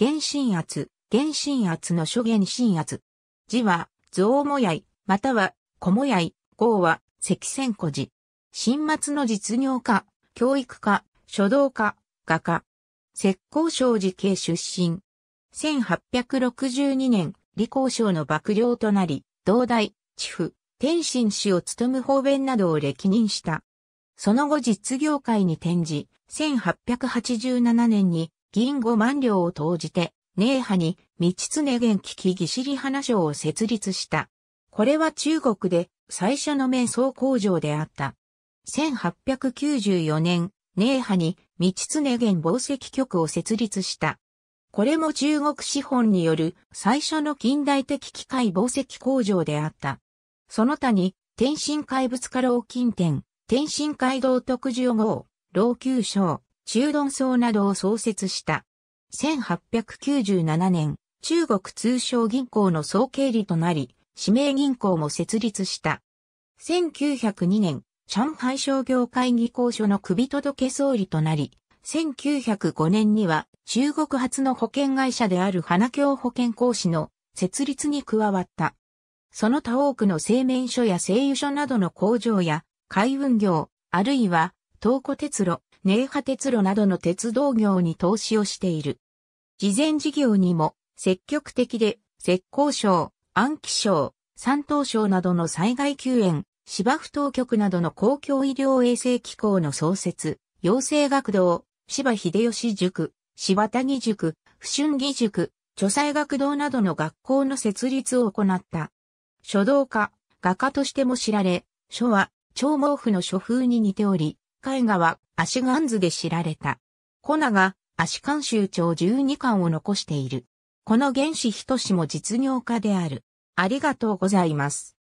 原神圧、原神圧の諸原神圧。字は、象もやい、または、小もやい、号は、赤仙古字。新末の実業家、教育家、書道家、画家。石膏商寺系出身。1862年、李光省の幕僚となり、同大、地府、天津氏を務む方便などを歴任した。その後実業界に転じ、1887年に銀五万両を投じて、寧派に、道常元気機義尻花賞を設立した。これは中国で最初の面相工場であった。1894年、寧派に道常元宝石局を設立した。これも中国資本による最初の近代的機械宝石工場であった。その他に、天津怪物化老金店、天津街道特需号、老旧賞、中論層などを創設した。1897年、中国通商銀行の総経理となり、指名銀行も設立した。1902年、上海商業会議交所の首届総理となり、1905年には中国初の保険会社である花京保険講師の設立に加わった。その他多くの製麺所や製油所などの工場や海運業、あるいは東湖鉄路、寧波鉄路などの鉄道業に投資をしている。事前事業にも積極的で、浙江省、安徽省、山東省などの災害救援、芝生当局などの公共医療衛生機構の創設、養成学堂、芝秀吉塾、芝谷塾、不春義塾、著災学堂などの学校の設立を行った。書道家、画家としても知られ、書は、長毛布の書風に似ており、絵画はアシガンズで知られた。コナがアシカン州長12巻を残している。この原始としも実業家である。ありがとうございます。